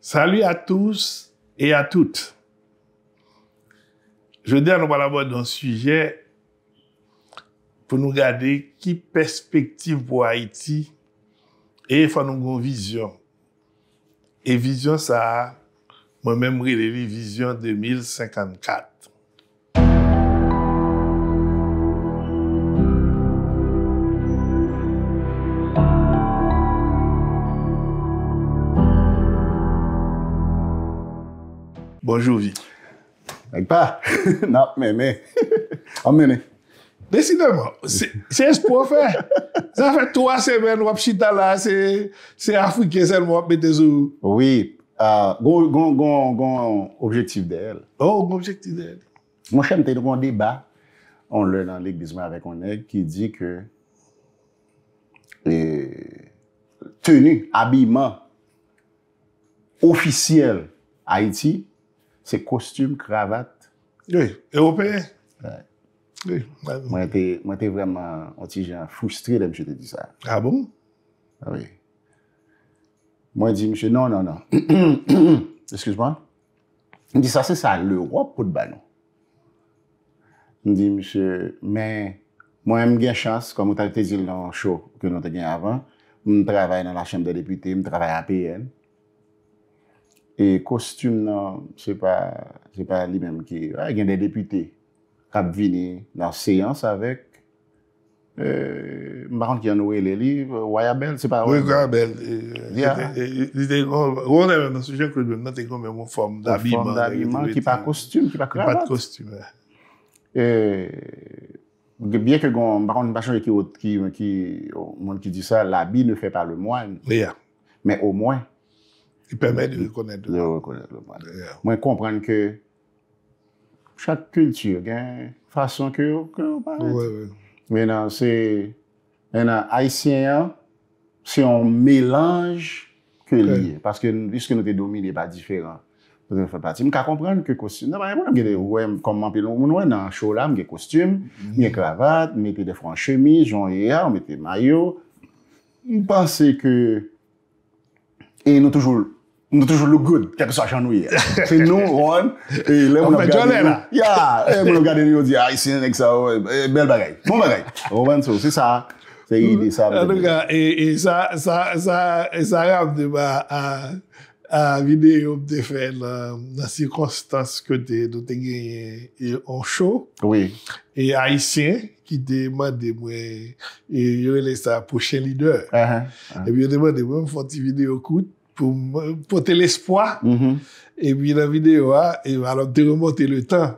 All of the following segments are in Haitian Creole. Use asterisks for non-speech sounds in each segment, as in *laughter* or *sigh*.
Saly a touz e a tout. Je de an nou balabo d'on suje pou nou gade ki perspektiv pou Haiti e fwa nou goun vizyon. E vizyon sa, mwen membre li vizyon 2054. jouvi. Mèk pa? Nop, mè mè. Am mè mè. Desi de mò, se es pou fè? Zan fè tou asè mè nou ap chitala, se afouke sel mò ap mè te zou. Oui. Ah, gon objektif de el. Oh, gon objektif de el. Mwen chèm te yon debat, on lè nan lèk disman rekonèk, ki di kè e, teni, abîman, ofisyel Haiti, Se kostyum, kravat. Oui, européen. Oui. Mwen te vreman anti-jean foustri de mwen te di sa. A bon? Ah oui. Mwen di mwen se nan nan nan. Eskouz mwen. Mwen di sa se sa l'europe pou t'bano. Mwen di mwen se, mwen mwen gen chans kwa mwen te di nan chou kwen mwen te gen avan. Mwen travay nan la chanm de depite, mwen travay a PN. E kostyum nan, se pa li menm ki, a gen de depite, kap vini nan seyans avek, mbaran ki an ouwe le liv, Ouayabel, se pa ouwe. Ouayabel. Ya. Ouwe nan soujen kredwen, nan te kon menm ou form dabiman. Form dabiman, ki pa kostyum, ki pa kravat. Ki pa kostyum, ya. Biye ke gon, mbaran mbachan yon ki, mbon ki di sa, labi nou fe pa le mwan. Ya. Men ou mwen. Il permet de reconnaître. De reconnaître. Mwen komprende ke chak kulti yon gen fason ke ou parete. Mwen nan se yon nan haisyen yon se yon mélange ke liye. Paske, viske nou te domine yon pa diferent. Mwen ka komprende ke kostyme. Mwen mwen an chola mwen an kostyme. Mwen kravat, mwen pide fran chemise, mwen yon yon, mwen pide mayo. Mwen pase ke e nou toujoul m nou toujou loup goud, kèpè sa chan wè. Se nou, e, ouan, m nou loup gaden yon di, a ah, isen, ek sa, oh, e, e, bel bagay. Mou bon bagay. Ouan bon, bon, sou, se sa. Se yi di sa. E sa, e sa, e sa, e sa ram de ba, a vide yon te fèl, nan sirkonstans kote, nou tenge yon show, e a isen, ki de man de mwen, yon lè sa pochè lideur. E bi yon de man de mwen foti vide yon kout, pou pote l'espoi. Mm-hmm. E pi nan videyo a, alon te remote le tan.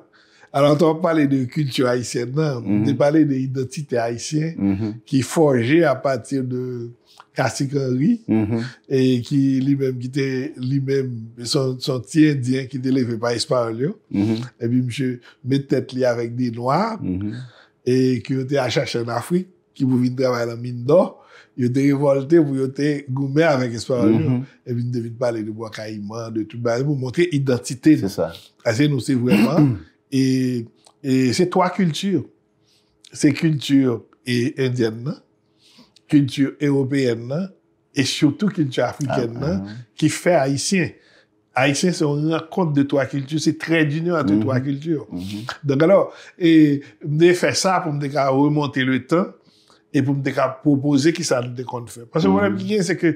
Alon te wap pale de kultu aisyen nan, te pale de idotite aisyen mm-hmm. ki forje a patir de kasekranri e ki li men son tiyen diyen ki te leve pa esparlyo. Mm-hmm. E pi mwen metet li avek di noua e ki wote achache an Afrik ki mou vin dravay nan min do. yo te rivolte pou yo te goumer avèk espanyol. Mhm. E vi ne devit pale de wakayman, de tout. Ba, pou montre identite. Ase nou se vwèman. *clears throat* E, e se twa kultur. Se kultur indyen nan, kultur européen nan, e choutou kultur afriken nan, ki fè haisyen. Haisyen se wè nan kont de twa kultur. Se tre jinyan an te twa kultur. Donk alò, mne fè sa pou mde ka remonte le tan, E pou mwen te ka propose ki sa anou te kon te fè. Pwese mwen mwen mhm. mwen piki gen se ke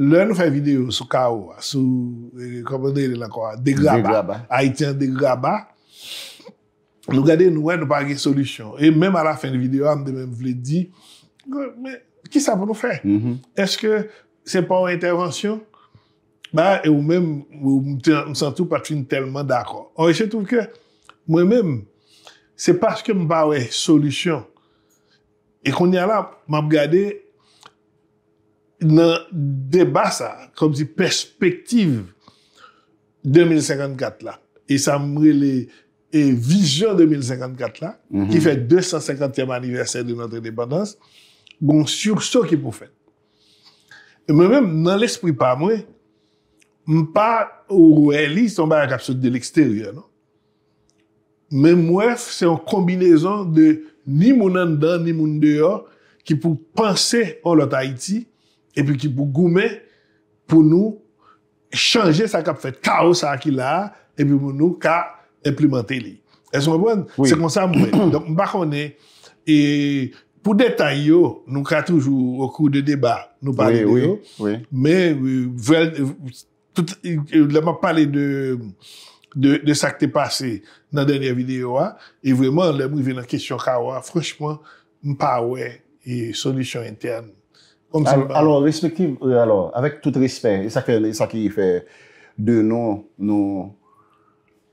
lè nou fè videyo sou ka ou, sou, e, kompon de lè lankoa, degraba, Haitien degraba, nou gade nou wè nou pa ge solusyon. E mèm a la fèn videyo, mwen de mèm vle di, ki sa pou nou fè? Mhm. Eske se pa ou intervensyon? Ba, e ou mèm, mwen santou patrin telman d'akon. Ou e chè touf ke, mwen mèm, se paske mwen pa wè solusyon, E kon ya la, m ap gade nan deba sa, kom si perspektiv 2054 la. E sa mre le e vizyon 2054 la, ki fe 250e aniversè de notre indépendance, goun surso ki pou fè. E mè mè nan l'esprit pa mre, m pa ou elise m pa akapsote de l'ekstèryè, non? Mè mwèf, se yon kombinezon de ni moun an dan, ni moun deyo, ki pou panse an lot Haiti, epi ki pou goumen, pou nou chanje sa kap fet. Ka ou sa akila, epi pou nou ka implemente li. Ese mwen bon? Se konsa mwen. Donk mba konen, pou detay yo, nou ka toujou wakou de deba, nou pali deyo, men, lèman pali de... de sa ki te pase nan denye videyo a, e vreman le mou ve nan kesyon ka wè, frèchman, mpa wè, e solisyon enten. Alors, respectif, euh, avec tout respect, e e sa ki y fè, de nou, nou,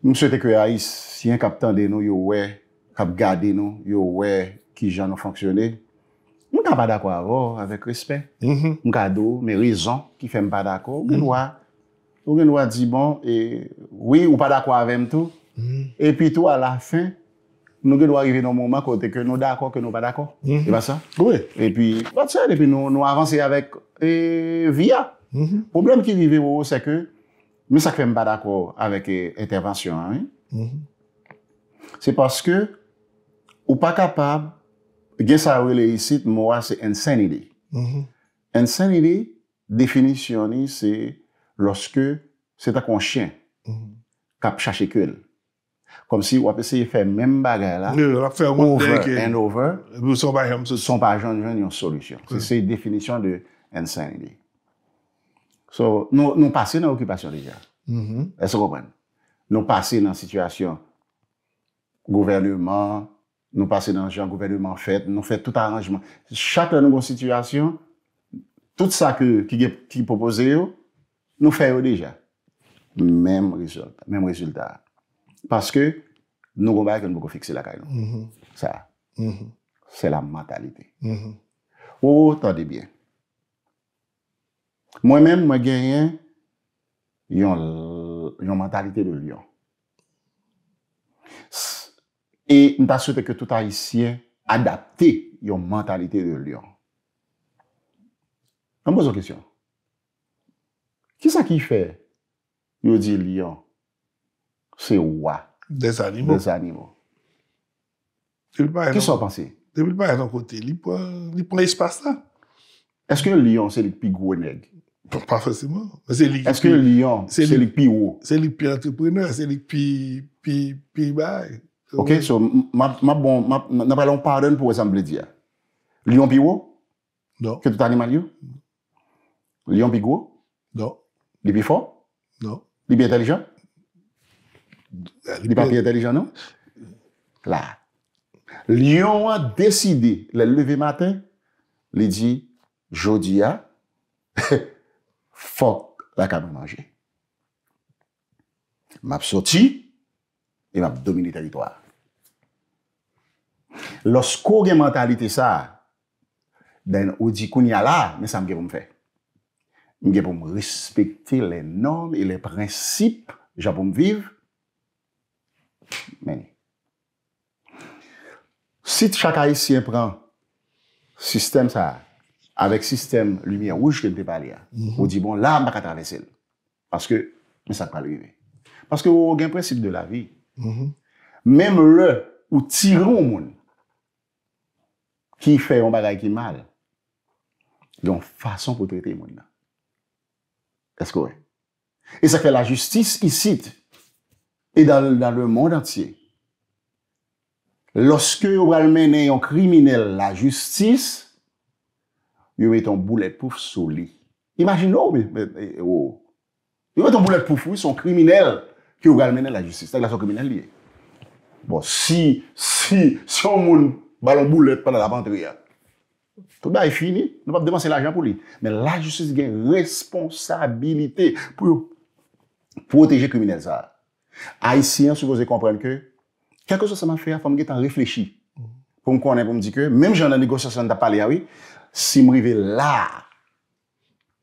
mse te kwe a, si yon kap tende nou, yon wè, kap gade nou, yon wè, ki jan nou fonksyonè, mka mpa dakwa wè, avek respect, mka mhm. do, mè rezon ki fè mpa dakwa, mwen wè, nou gen nou a di bon, e, oui, ou pa d'akwa avèm tou, mm. epi tou a la fin, nou gen nou a rive nou mouman kote ke nou d'akwa, ke nou pa d'akwa, mm. epi e e nou avansi avèk via. Mm-hmm. Problem ki vive wou, seke, mi sak fèm pa d'akwa avèk intervention. Mm-hmm. Se paske, ou pa kapab, gen sa rele isit mou ase ensenidi. Ensenidi, definisyoni se mm-hmm. loske se ta kon chen mhm. kap chache kwen. Kom si wapese yon fè mèm bagay la over and over son pa jan jan yon solusyon. Se se definisyon de insanity. So nou pase nan okupasyon li jan. Mhm. E se kompren. Nou pase nan sitwasyon gouvernement, nou pase nan jan gouvernement fèt, nou fèt tout aranjman. Chak la nou kon sitwasyon, tout sa ki popose yo, Nou fèyo deja. Mèm rezultat. Paske nou gombe a yon bo go fikse la kaynon. Mhm. Sa. Mhm. Se la matalite. Mhm. Ou ta debyen. Mwen mèm mwen genyen yon yon matalite de Lyon. E mta soute ke touta isye adapte yon matalite de Lyon. Mpo sou kisyon? Ki sa ki fè? Yo di Lyon. Se wwa. Des animaux. Des animaux. E ki sa panse? Debele pa yon e kote. Li pou la ispa sa. Eske Lyon se lik pi gwo nèg? Bon, pa fòsèman. Eske Lyon se lik pi wò? Se lik pi entrepreneur. Se lik pi bay. Ok, so ma bon. Napalon pardon pou wè san ble di ya. Lyon pi wò? Non. Kè tou tanimalyou? Lyon pi gwo? Non. li bi fò? Non. Li bi entelijon? Li bi entelijon, non? *laughs* La. Li yon wè deside, le leve maten, li di, jodi ya, fòk la kame manje. Map soti, e map domine teritoar. Lors kou gen mentalite sa, den ou di koun ya la, men sanm gen pou mw fèk. M gen pou m respekte le norme e le prinsip ja pou m viv. Men. Si chakay siye pran sistem sa, avek sistem lumiye ouj gen te pali ya, mhm. ou di bon, la m baka travesen. Paske, men sa pali ve. Paske ou gen prinsip de la vi. Mem le ou tirou moun ki fe yon baday ki mal, yon fason pou trete yon moun nan. E sa fè la justis isit. E dan le moun entye. Lorske ou almenen yon kriminel la justis, yon wè ton boulet pouf sou li. Imagin nou, wè ton boulet pouf, yon kriminel ki ou almenen la justis. Tak la son kriminel li. Bon, si, si, son moun balon boulet pa nan apan triyat. Tout ba e fini, nou pa p demanse l'ajan pou li. Men la justice gen responsabilite pou proteje kriminez a. Aisyen sou goze komprene ke, kelko sa sa man fwe a fam ge tan reflechi. Pon konen pou mdi ke, menm jan la negociasyon da pale awi, si mri ve la,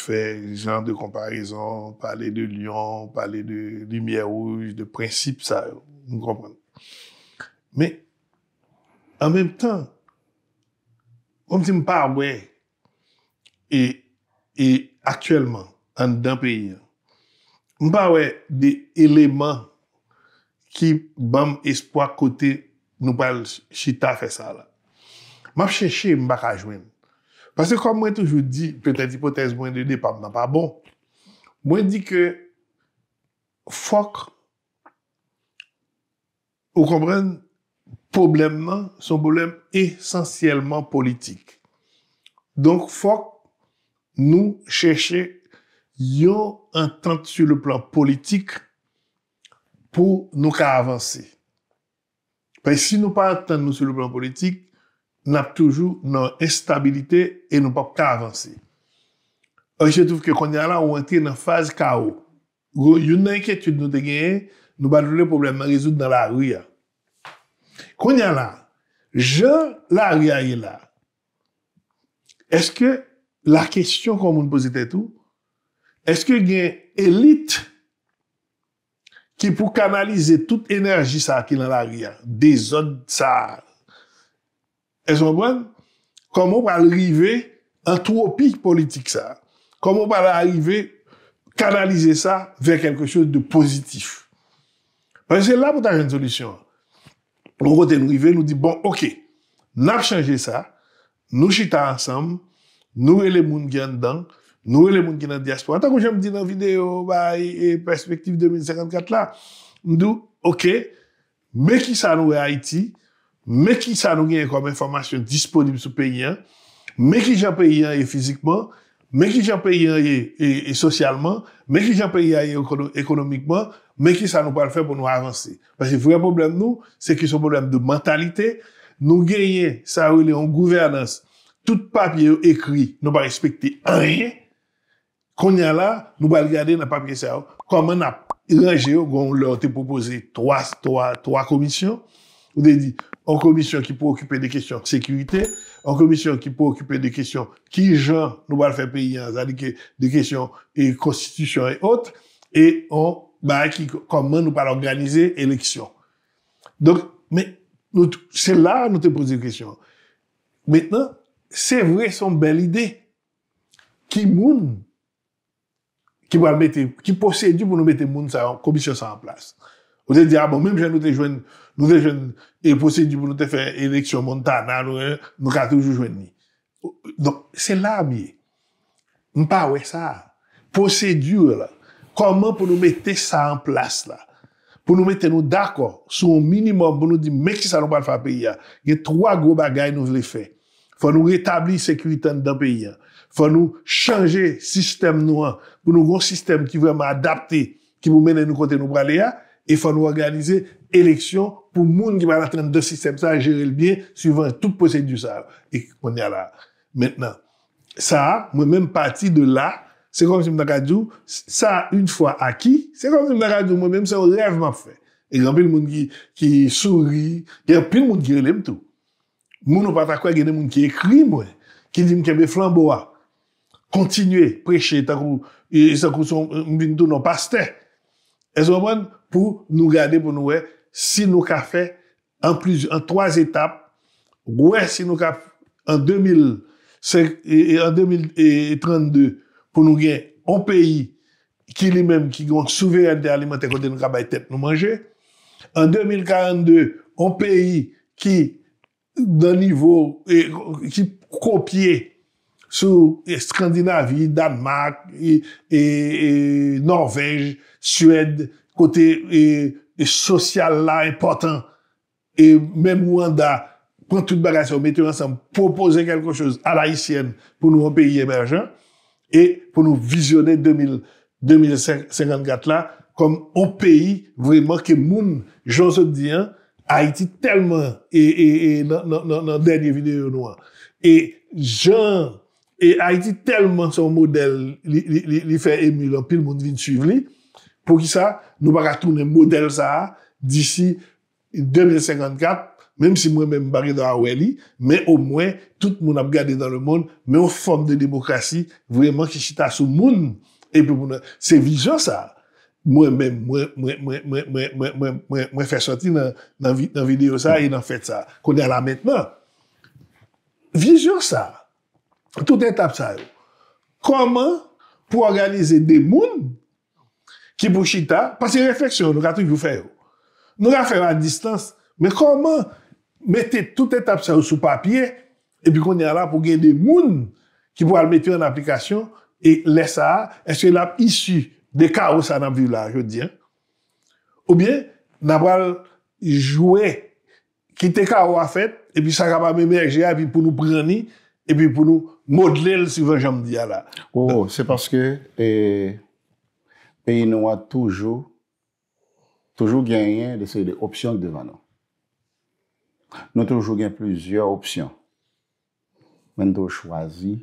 fè jant de komparison, pale de Lyon, pale de Lumière Rouge, de Principe, sa, mou kompren. Me, an mèm tan, mou mse mpare wè, e, e, aktuellement, an dèm peyi, mpare wè, de eleman ki bam espoi kote nou pale chita fè sa la. Mwap chenche mbakajwen, Pase kom mwen toujou di, pwè tèl hipotez mwen de depakman, pa bon, mwen di ke fok ou kompren problemman, son problem esensyèlman politik. Donk fok nou chèche yon entente sou le plan politik pou nou ka avanse. Pè si nou pa entente nou sou le plan politik, nap toujou nan instabilite e nou pape ta avansi. Ou je touf ke konyala ou enti nan faze ka ou. Ou yon nan eketyou nou te genye, nou pa tou le probleme me rezout nan la ria. Konyala, jan la ria yi la, eske la kestyon kon moun pozite tou, eske gen elit ki pou kanalize tout enerji sa aki nan la ria, de zon sa a. E zon bon, koman pal rive an tropik politik sa? Koman pal a rive kanalize sa ver kelke chos de pozitif? Par se la pou ta jen solusyon. On kote nou rive, nou di bon, ok, nan ap chanje sa, nou chita ansam, nou e le moun gen dan, nou e le moun gen an diaspor. Antan kon jen m di nan video, perspektif 2054 la, m dou, ok, me ki sa nou e Haiti, Mè ki sa nou genye kom informasyon disponib sou peyen, mè ki jan peyen ye fizikman, mè ki jan peyen ye sosyalman, mè ki jan peyen ye ekonomikman, mè ki sa nou pa l fè pou nou avanse. Pase vre problem nou, se ki sou problem de mentalite, nou genye sa ou li yon gouvernance, tout papye yo ekri, nou pa respekte enye, konye la, nou pa l gade nan papye sa yo. Kwa mè nap, yon anje yo goun lor te popose 3 komisyon, ou de di, en commission qui peut occuper des questions de sécurité, en commission qui peut occuper des questions qui, gens, nous le faire payer, c'est-à-dire des questions et constitution et autres, et on, bah, qui, comment nous va organiser l'élection. Donc, mais c'est là nous te posons une question. Maintenant, c'est vrai, c'est une belle idée. Qui moun, qui va mettre, qui possède pour nous mettre moun ça, commission ça en place. Ou te di, ah bon, mèm jè nou te jwen, nou te jwen e posèdjou pou nou te fè eleksyon montana nou katoujou jwen ni. Don, se la mi, mpa wè sa, posèdjou la, koman pou nou mette sa an plas la? Pou nou mette nou d'akor, sou minimum pou nou di, mèk si sa nou pal fa peyi ya, yè troa gwo bagay nou vle fè. Fò nou retabli sekwitan dan peyi ya, fò nou chanje sistem nou an, pou nou gwo sistem ki vèm adapte, ki pou mènen nou kote nou prale ya, e fwa nou organize eleksyon pou moun ki ba naten an de sistem sa a jere l biye suivant tout posey du sal. E kwen ya la. Mètnen. Sa, mwen menm pati de la, se kon si mdaka djou, sa un fwa aki, se kon si mdaka djou mwen menm sa o rev mwap fe. Ekampil moun ki souri, gen apil moun ki relem tou. Moun nou patakwa genen moun ki ekri mwen, ki di mkebe flanboa. Kontinue, preche, takou, e sakou son mbintou nou paste. E zwa mwen, pou nou gade pou nou wè si nou ka fè an toaz etap wè si nou ka fè an 2032 pou nou gen an peyi ki li menm ki gon souveye de alimente kote nou kabay tep nou manje an 2042 an peyi ki dan nivou ki kopye sou Skandinavi, Danmak e Norvej Suèd kote e, e sosyal la impotant, e menmou an da, pon tout bagasyon, mette yon ansam, popoze kelko chouz, alayisyen, pou nou an peyi emerjan, e pou nou vizyonen 2005-2014 la, kom an peyi vreman ke moun, joun se diyan, ha iti telman, e nan denye videyo nou an, e joun, e ha iti telman son model, li fe emi lopil moun vin suiv li, pou ki sa nou baka tourne model sa disi 2054, mèm si mwen mèm bagè do a ouè li, mèm ou mwen tout moun ap gade dan le moun, mèm ou form de demokrasi, vwèm an ki chita sou moun, bon, epi moun an, se vizyon sa, mwen mèm mwen mwen mwen mwen mwen mwen mwen mwen mwen fè chanti nan video sa e nan fèt sa, konè ala mètman vizyon sa tout etap sa yo koman pou organize de moun ki pou chita, pasi refleksyon, nou ka touk pou fè yo. Nou ka fè yo an distans, men koman mette tout etab sa yo sou papye, e pi kon ya la pou gen de moun ki pou al mette yo an aplikasyon, e lè sa a, eske la ap isu de ka ou sa nan vi la, jout di ya. Ou bien, nan pa al jouè ki te ka ou a fèt, e pi sa ka pa me mèjè ya, e pi pou nou prani, e pi pou nou modlel si vè jom di ya la. Ou, ou, se paske... peyi nou a toujou genyen de seye de opsyon devan nou. Nou toujou genyen plouzyor opsyon. Mwen do chwazi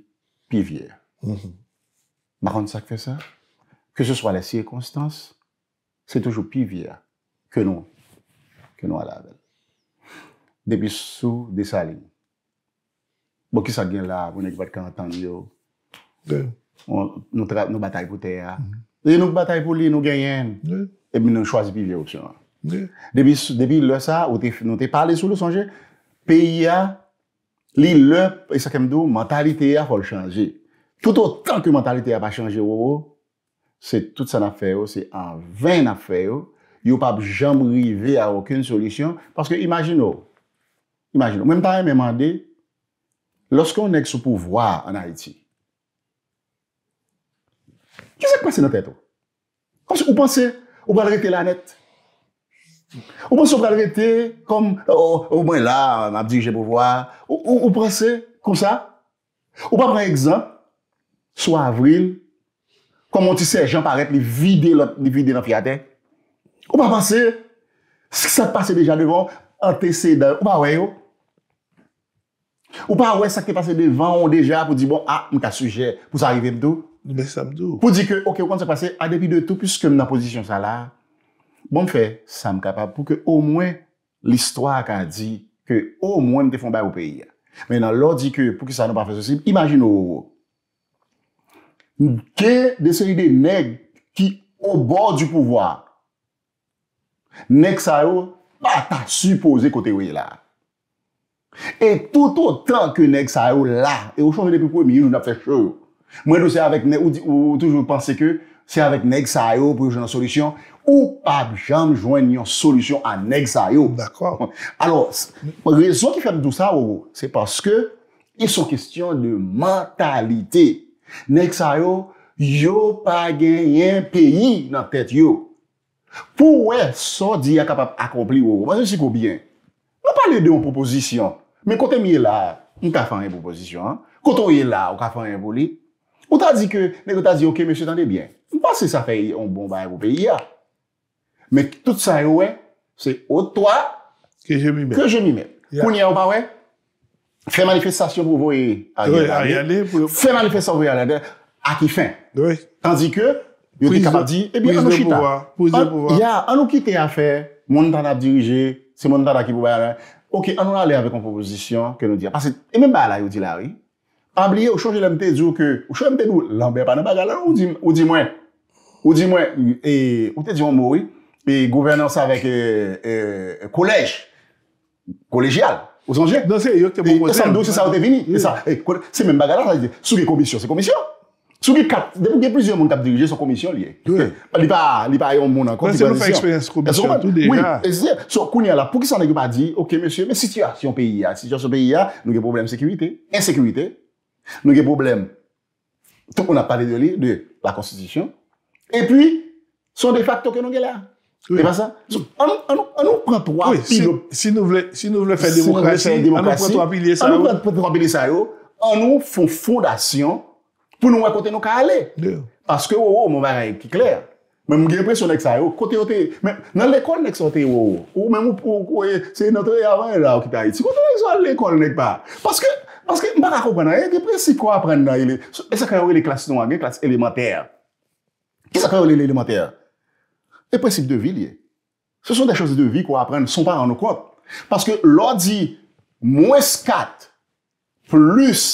pi vyè. Mwakant mm-hmm. sa kwe sa, ke se swa le siye konstans, se toujou pi vyè ke nou. Ke nou a lavel. Depi sou desa lin. Mwakant sa genyen la, mwen ek bat kan atan yo, nou batay koute ya, Se nou bataye pou li nou genyen, e mi nou chwazi pi vye ou tsyan. Depi lè sa, nou te pale sou lè sonje, peyi a, li lè, e sa kemdou, mentalite a fol chanji. Tout otan ki mentalite a pa chanji ou ou, se tout san afe ou, se an vèn afe ou, yo pa jambri ve a wakoun solisyon, paske imajin ou, imajin ou. Mwenm tan yon menman de, loske ou nèk sou pouvoi an Haiti, Kyo zè kwa se nou tè tou? Kwa msou ou panse ou pral rete lanet? Ou panse ou pral rete kom ou oh, oh, mwen la mabdi jè pou vwa? Ou prase kom sa? Ou pa pran egzan? So avril? Koman ti se jan parep li vide lò? Li vide lò fiatè? Ou pa panse? Sè kwa se deja devan? Ou pa wè yo? Ou pa wè sa kè pase devan ou deja pou di bon a ah, mwen ta suje pou sa arrive mtou? Mwen sa mdou. Pou di ke, ok, wakant se pase, a depi de tout, pwiske m nan pozisyon sa la, bon fè, sa m kapab pou ke o mwen l'istwa ka di ke o mwen te fon bay ou peyi ya. Mwen nan lor di ke, pou ki sa nan pa fè sosib, imajin wou wou. Mwen ke de se yi de neg ki o bòr du pouvoar. Neg sa yo, pata suppose kote wè la. E tout o tan ke neg sa yo la, e wou chanje de pou pou wè mi, yon ap fè chè wou. Mwen nou se avèk ou touj mwen panse ke se avèk neg sa yo pou yo janan solisyon ou pa jam jwen janan solisyon an neg sa yo. D'akwa. Alors, mwen rezon ki fè de tout sa wou, se paske, e sou kestyon de mentalite. Neg sa yo, yo pa genyen peyi nan tèt yo. Pou wè so di a kapap akompli wou? Mwen se si koubyen. Mwen pale de yon proposisyon, men kote mi e la, yon ka fanyen proposisyon. Kote yon e la, yon ka fanyen voli, Ou ta di ke, nèkou ta di, ok, mèche, tande bien. Mpase sa fè yon bon bayan pou peyi ya. Mèk, tout sa yon wè, se o toa, ke jè mi mè. Poun yè ou pa wè, fè manifestasyon pou vou yon, fè manifestasyon pou vou yon, akifè. Tandikè, yon te kapadi, e bi anou chita. Ya, anou ki te a fè, moun tan ap dirije, se moun tan akifè pou bayan. Ok, anou la lè avè kon proposisyon, ke nou diya. E mèm ba la yon di la wè, Ambliye ou chonje lèm te djou ke, ou chonje lèm te djou, lèm bè pa nan bagala ou di mwen, ou di mwen, e, ou te di mwen mouri, pe gouvernance avèk e, e, e, kolej, kolejial, ou sonje? Non se, yo te pou konten. E san dou se sa ou te vini, e sa, e, se men bagala, sa, sou ge komisyon, se komisyon. Sou ge kat, de pou ge plezyon moun tap dirije son komisyon liye. Doè. Li pa, li pa yon moun an, konti komisyon. Se nou fè eksperyens komisyon tout deja. Oui, e se se, sou kounia la, pou ki sa nèkou pa di, ok, mè sè, mè situasy Nou gen poublem, ton kon apade de la konstitisyon, epi, son de fakto ke nou gen la. E pa sa, an nou pranpwap. Si nou vle fè demokrasi, an nou pranpwap ili sa yo, an nou fon fondasyon pou nou wakote nou ka ale. Paske wou wou mou vare yon ki klèr. Mwen mwen gen pres yo lek sa yo, kote yo te, men, nan lek kon lek sa yo te yo, ou men mwen pou koe, se yon notre yon avan la ou ki ta iti, kote yo lek sa yo lek kon lek pa. Paske, paske, mwen baka kope nan, e, gen pres si kwa apren nan, e sakay ou e le klasi nou an, gen klasi elementer. E sakay ou e le elementer? E pres si de vil ye. Se son de chosi de vil kwa apren, son pa an nou kote. Paske, lodi, mwes kat, plus,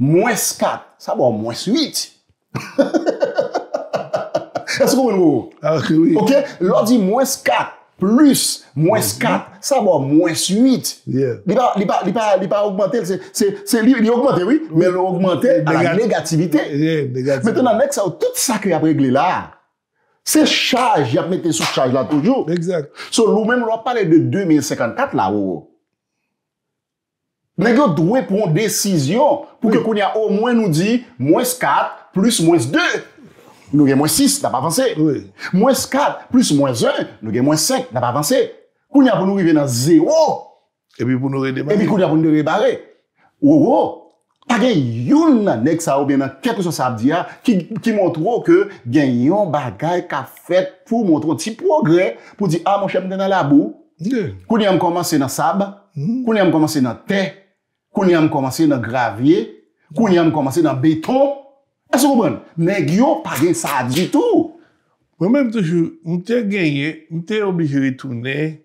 mwes kat, sa bo mwes witi. Hahaha. *laughs* Eskou mwen wou? Ok, lò di mwes 4 plus mwes 4, sa wò mwes 8. Li pa augmente, li augmente oui, men lò augmente a la negativite. Mwen anek sa wò, tout sakri ap regle la. Se chaj, yap mette sou chaj la toujou. So lò men lò pale de 2054 la wò. Nek lò dwe pon desisyon pou ke koun ya o mwen nou di mwes 4 plus mwes 2. Ok. Nou gen mwen 6, nan pa avanse. Mwen 4 plus mwen 1, nou gen mwen 5, nan pa avanse. Kouni apon nou revè nan 0. Ebi pou nou redébare. Ebi pou nou redébare. Ou ou, kage yon nanek sa ou gen nan 4 sou sab diya ki montre ou ke gen yon bagay ka fèt pou montre ou ti progrè pou di a ah, mwen chèp nan la bou. Kouni apon komanse nan sab, kouni apon komanse nan te, kouni apon komanse nan gravye, kouni apon komanse nan beton, Mwen men toujou, mwen te genye, mwen te obi je retounen,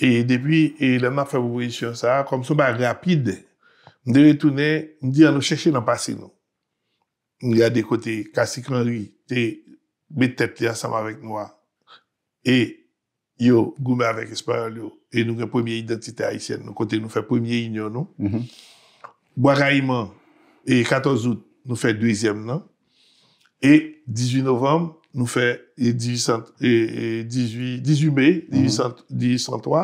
e depi, e lè mna fèm ou bwè chè yon sa, kom son mwen rapide, mwen te retounen, mwen di an nou chèche nan pasi nou. Mwen yade kote Kasik Ranri, te betepte ansam avèk noua, e yo goumen avèk espanyol yo, e nou gen pwemye identite haisyen nou, kote nou fè pwemye yinyon nou. Mm-hmm. Boa Raiman, e 14 out, nou fè dwezyèm nan. E 18 novem, nou fè 18 mai, 1803,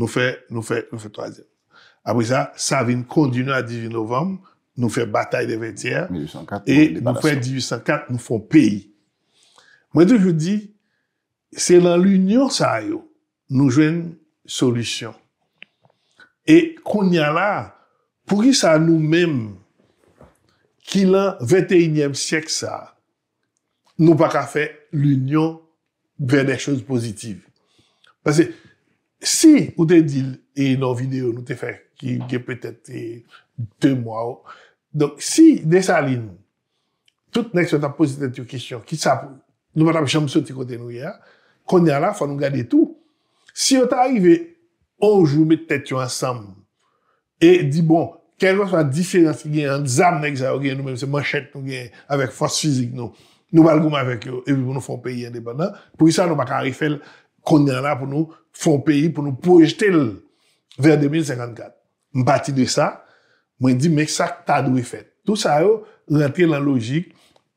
nou fè, nou fè, nou fè tozyèm. Apo y sa, sa vin kondinou a 18 novem, nou fè batay de vèntiyèr, e nou fè 1804, nou fè pay. Mwen de jou di, se lan l'union sa a yo, nou jwen solisyon. E kon y a la, pou ki sa nou mèm ki lan 21èm sèk sa, nou pa ka fè l'union bèlèk chòz positif. Pase, si ou te dil, e nan videyo nou te fè, ki pè tèt te dè mwa ou, donk si desa alin nou, tout nèk se ta pozitè tè yo kisyon, ki sa, nou pa ta bècham sò ti kote nou ya, konyan la, fò nou gade tou, si yo ta arive, onjou mè tèt yo ansam, e di bon, kelwa sa diferansi gen an zam nek za yo gen nou menm se manchet nou gen avek fos fizik nou, nou balgoum avek yo, epi pou nou fon peyi endepandant, pou isa nou pa karifel kondyan la pou nou fon peyi pou nou projete l, ver 2054. Mbati de sa, mwen di mek sa tadou e fet. Tout sa yo, nou ente lan logik,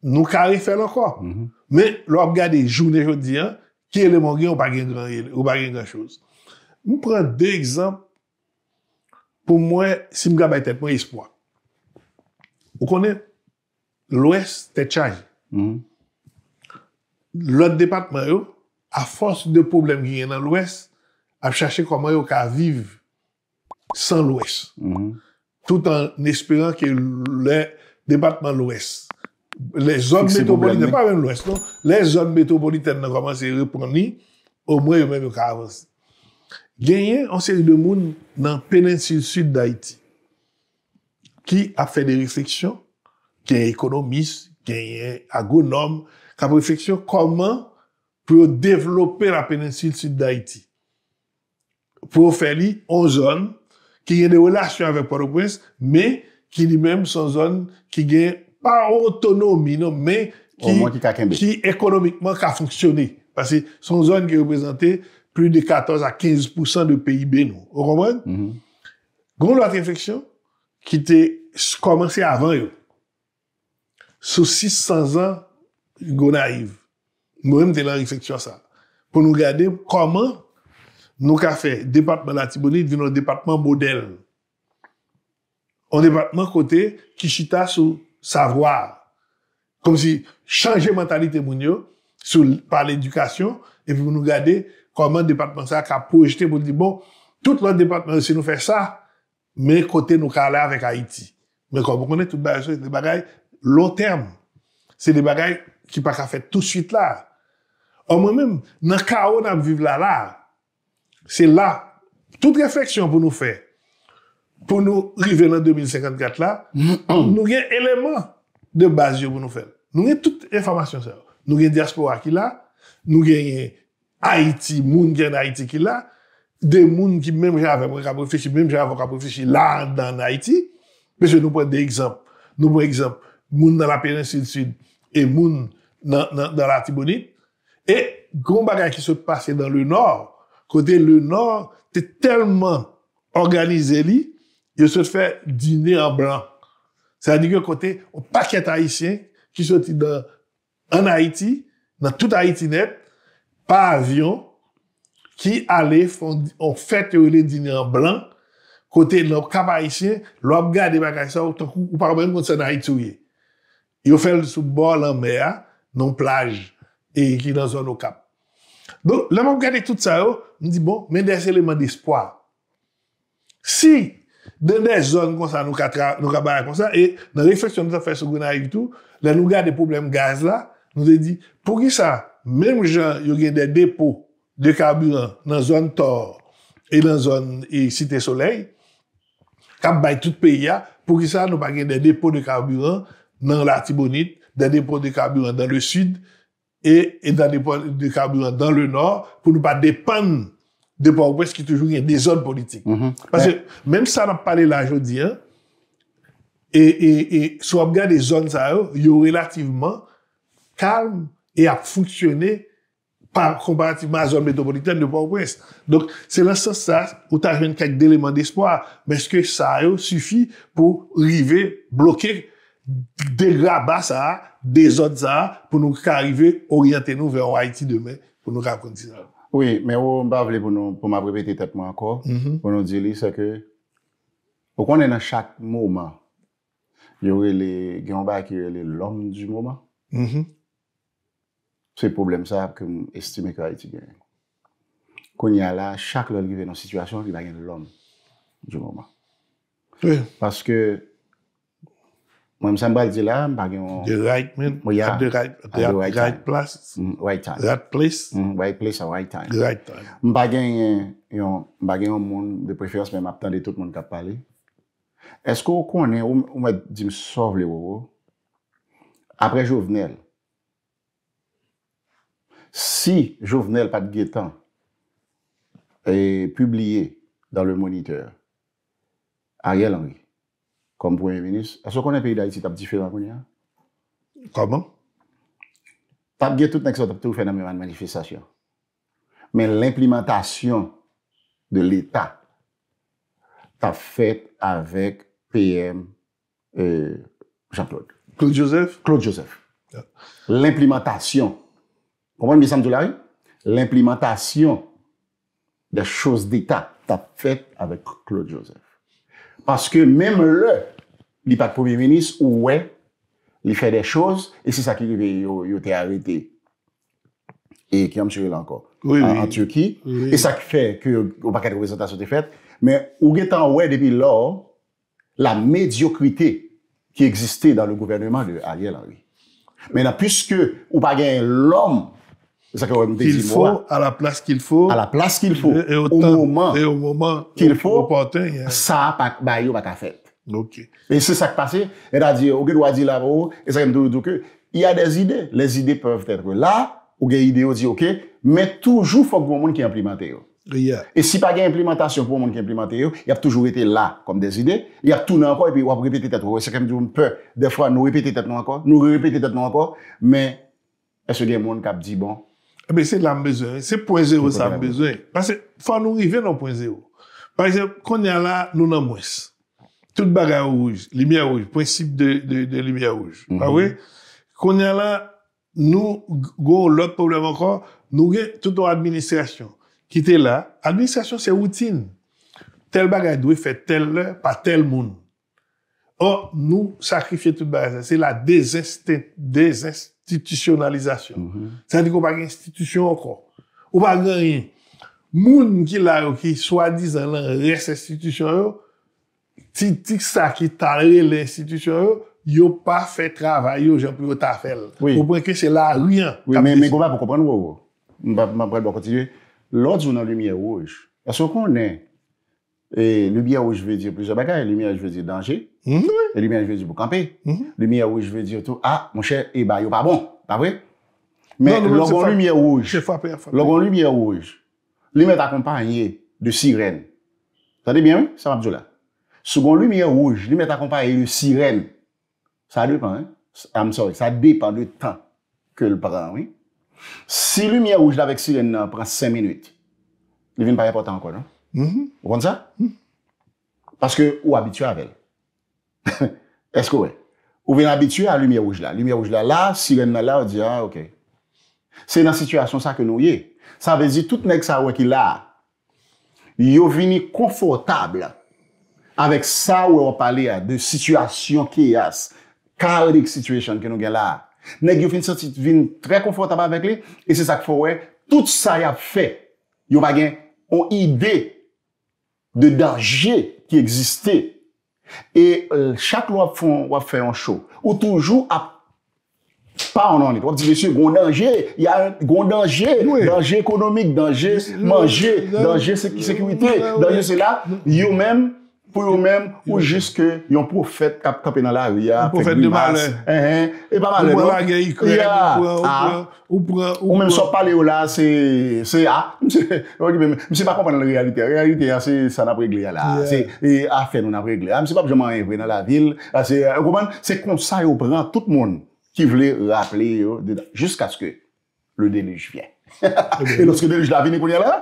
nou karifel anko. Men, lop gade, joun de jodi an, ki eleman gen ou pa gen gran chouz. Mwen pren de ekzamp, pou mwen, si mga baytet, mwen espoa. Ou konen, lwes te chay. Lwet depatman yo, a fos de problem gwen nan lwes, ap chache kwa mwen yo ka vive san lwes. Mm-hmm. Tout an espiran ke lwes depatman lwes. Le zon metoboli, nan pa wèm lwes non, le zon metoboli ten nan komanse reproni, ou mwen yo mèm yo ka avansi. genye anseri de moun nan penensil sud d'Haïti ki ap fè de refleksyon, genye ekonomis, genye agonom, kap refleksyon koman pou yo devlopè la penensil sud d'Haïti. Pou yo fè li an zon ki genye de relasyon avè Port-au-Prince, men ki li men son zon ki genye pa otonomi, men ki ekonomikman ka fonksyonè. Pasè son zon ki yo prezante pli de 14 a 15% de PIB nou. Ou komwen? Mm-hmm. Goun lout infeksyon, ki te komanse avan yo, sou 600 an goun arive. Mwen mte lan infeksyon sa. Pou nou gade, koman, nou ka fe, departman la Tibonite vin nou departman model. On departman kote, kishita sou savoar. Kom si, chanje mentalite moun yo, par l'edukasyon, et pou nou gade... konman depatman sa ka projete pou di bon, tout l'an depatman se nou fè sa, men kote nou ka alè avèk Haiti. Men konpou konè tout bagay sou, l'an bagay long term, se l'an bagay ki pa ka fè tout suite la. An mè mèm, nan ka ou nan vive la la, se la, tout refleksyon pou nou fè, pou nou rive lan 2054 la, nou gen eleman de bagay pou nou fè. Nou gen tout informasyon sa. Nou gen diaspora ki la, nou gen... Haïti, moun gen Haïti ki la, de moun ki mèm jè avè mwen kapou fèchi, mèm jè avè mwen kapou fèchi la dan Haïti, pè se nou pwè de ekzamp. Nou pwè ekzamp, moun nan la Pérenne-Sud-Sud e moun nan la Thibonide, e goun bagay ki sot pasye dan le nord, kote le nord, te telman organize li, yo sot fè dine en bran. Sa di kwen kote, ou paket Haïtien ki soti dan an Haïti, nan tout Haïti net, pa avyon, ki ale, on fet yo le dini an blan, kote nan kapayishen, lop gade bagayishan, ou tan kou, ou parabèm kont se nan itouye. Yo fel sou bol an mè, nan plaj, e yikil nan zon nou kap. Don, lop gade tout sa yo, ni di bon, men de se lèman d'espoir. Si, den de zon kon sa, nou kapayay kon sa, e nan refeksyon nou sa fè sou gounan itou, la nou gade problem gaz la, nou se di, pou ki sa, pou ki sa, Mem jan yo gen de depo de karburan nan zon Tor e nan zon e Site Soleil, kap bay tout peyi ya, pou ki sa nou pa gen de depo de karburan nan Latibonit, de depo de karburan dan le Sud, e, e de depo de karburan dan le Nor, pou nou pa depan de Pogwes ki toujou gen de zon politik. Mhm. Pase, menm sa nap pale la jodi an, e, e sou ap gen de zon sa yo, yo relativeman kalm e a fuksyone komparatifman a zon metropolitane de Pouwens. Donk, se lan sot sa, ou ta jwen kak deleman despo a, mwen se ke sa yo sufi pou rive blokir de rabas a, de zot sa a, pou nou karive oryate nou veyon Haiti deme pou nou rakon ti sa. Oui, men ou mba vle pou nou, pou mabrebeti tet mwen akor, pou nou di li se ke pou kon enan chak mouman, yore le, gen mba ki yore le lom di mouman, mouman, mm-hmm. Se problem sa apke m este me kwa eti gen. Koun yala, chak lor li ven an situasyon li bagen lom di mouma. Paske, mwen mse mbal di la, m bagen mouya, mm, mm, m bagen yon moun de preferans men m ap tan de tout moun kap pale. Esko kounen, mwen di m sov le wou, apre jo vnel, Si Jouvenel Padgetan e publiye dan le moniteur a yel an vi kompounen menis, aso konen peyi da iti tap di fè nan mouni an? Kama? Padget tout nèk so tap tou fè nan mèman manifestasyon. Men l'implimentasyon de l'Etat ta fèt avèk PM euh, Jean-Claude. Claude Joseph? Claude Joseph. Ah. L'implimentasyon Komwen Mbisa Mdoulari? L'implimantasyon de chos d'Etat tap fèt avèk Claude Joseph. Paske mèm lè, li pak pouvi menis, ou wè, li fè dè chos, e si sa ki li vè yotè avè te e ki yon msiril anko an Turki, e sa ki fè ki ou pa kèdè kompésentasyon te fèt, mè ou gètan wè dèpi lò, la mediokritè ki egzistè dan lè gouvernement de Ariel Henry. Mè nan, püske ou pa gen lòm Kil fò, a la plas kil fò. A la plas kil fò. O moman. E o moman. Kil fò. Sa, ba yo baka fèt. Ok. E se sak pase, e da di, ouge lwa di la vò, e sa kem dò dò dò kè, i a des ide, les ide pòv tèt rò. La, ouge ide yo di ok, mè toujou fò gwo moun ki implemente yo. Yeah. E si pa gen implementasyon, fò moun ki implemente yo, y ap toujou ete la, kom des ide, y ap tou nan kò, e pi wap repete tèt rò. E sa kem dò moun pè Eh bese la mbezwen, se point zero sa mbezwen. Pase, fwa nou rive nan point zero. Par exemple, konya mhm. ah la, nou nan mwes. Tout bagay ouj, limiya ouj, prinsip de limiya ouj. Par we? Konya la, nou, gwo, lot problem ankon, nou ge, tout ou administrasyon, ki te la, administrasyon se woutine. Tel bagay dwe, fe tel le, pa tel moun. O, nou, sakrifye tout bagay, se la dezeste, dezeste. titisyonalizasyon. Sadi kou pa gen institisyon yo kou. Ou pa gen yon. Moun ki la yo ki swa dizan lan res institisyon yo, ti sa ki talye l'institisyon yo, yo pa fe travay yo janpou yo ta fel. Kou prekè se la ruyen. Mè kou pa pou kompren wè wè wè. Mè kou pa pou kompren wè wè wè. Lòt zounan lumiè wòj. Asokon nen, lumiè wòj vè dir pwese bagay, lumiè wòj vè dir danjè, E li mwen jve di bou kampe. Li mwen jve di tou, a, mwen chè, e bayo. Pa bon, pa vre? Men, logon li mwen jve di tou, logon li mwen jve di tou, li mwen ta kompanyi de sirene. Tade bien, sa mabzou la? Sogon li mwen jve di tou, li mwen ta kompanyi de sirene, sa depan, ha msori, sa depan de tan ke l pran, oui? Si li mwen jve di tou, la vek sirene nan pran 5 minuit, li vien pa yapotan ankon, non? Mhm. Mhm. Ou pon sa? Paske ou habitu avèl. *laughs* ou ven abitue a lumiye wouj la lumiye wouj la la, sirene la la ou di ya, ah, ok se nan situasyon sa ke nou ye sa vezi tout nek sa wè ki la yo vini konfortable avek sa wè wè wè pale de situasyon ki yas karik situasyon ke nou gen la nek yo vini sotit vini tre konfortable avek li, e se sa k fò wè tout sa ya fe yo bagen, ou ide de darje ki egziste E chak wap fè an chou Ou toujou ap Pa an anit Wap di vesey gondanje Y a gondanje Dange ekonomik Dange manje Dange sekywite Dange se la You men pou ah. oh *laughs* ah, ah, euh, yo menm ou jist ke yon profet kapi nan la vi ya, profet de malè, e pa malè non, ou menm so pale yo la, se a, mi se pa kompon nan realite, realite ya se san ap regle ya la, se a fen an ap regle, mi se pa poujman revè nan la vil, se konsay ou pran tout moun ki vle rapple yo, jiska skè le delij vye, e louske delij la vinikou ya la,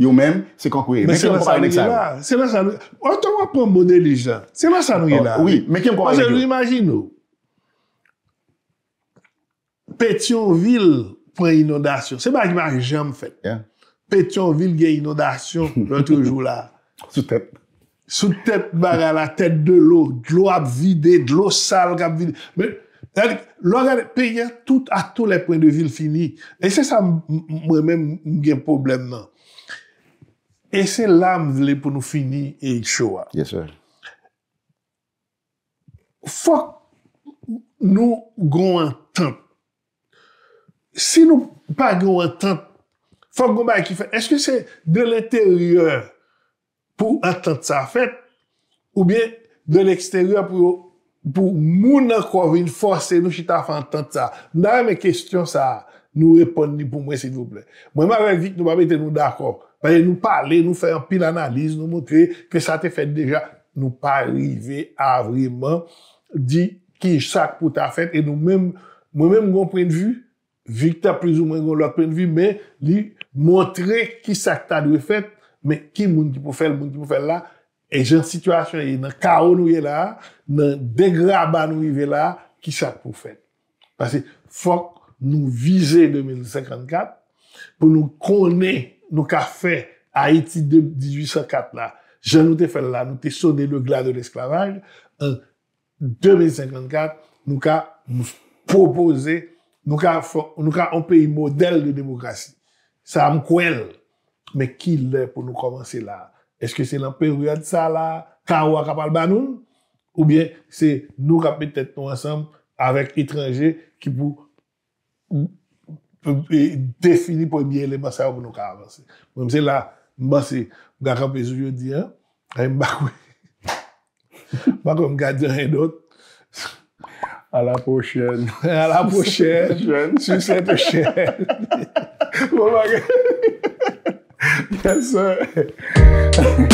Yo men, se kankwe. Mèkèm kwa pa yon ek sa. Mèkèm kwa pa yon ek sa. O, an to wapon mbode li jan. Mèkèm kwa pa yon ek sa. Oui, mèkèm kwa pa yon ek sa. O, jen l'imagine ou. Petionville, pwen inodasyon. Se bagi mèk jèm fèt. Petionville, gè inodasyon, lò *laughs* toujou la. Soutèp. Soutèp baga la tèt de lò. Dlo ap vide, dlo sal ak ap vide. Mèk, lò gade, pe yon, tout ato lè pwen de vil fini. E se sa e se lam vle pou nou fini e yi chowa. Yes, sir. Fok nou goun entente. Si nou pa goun entente, fok goun ba ekife, eske se de l'interieur pou entente sa fèt, ou bien de l'ekstérieur pou moun an kwa vin fòse nou chita fè entente sa. Nan mè kèstyon sa, nou repon ni pou mwen, s'il vous plè. Mwen mè rèk vik, nou mè mette nou d'akop. Parè nou pale, nou fè an pil analiz, nou montre kè sa te fèd deja. Nou pa rive avreman di ki chak pou ta fèd e nou mèm, mè mèm goun pren de vu vi ki ta pliz ou mè goun lò pren de vu mè li montre ki chak ta dwe fèd mè ki moun ki pou fèd, moun ki pou fèd la e jan situasyon e nan kao nou yè la nan degraba nou yè la ki chak pou fèd. Parè fòk nou vize 2054 pou nou konè nou ka fe Haiti 1804 la, jan nou te fe la, nou te sode le gla de l'esclavage, en 2054, nou ka mou proposer, nou ka an pe model de demokrasi. Sa an mkwen, me ki lè pou nou komanse la? Eske se nan peruad sa la? Ka wak apal banoun? Ou bien se nou ka petet nou ansan avèk etranje ki pou... pe defini pou mwenye le basay ou mwenye ka basay. Mwen mwen se la mwen basay. Mwen gaka pe zou yo di an. A m bakwe. M bakwe m gade jan en dot. A la pochè. A la pochè. A la pochè. Su se te chè. Mwen m wakè. Mwen m wakè.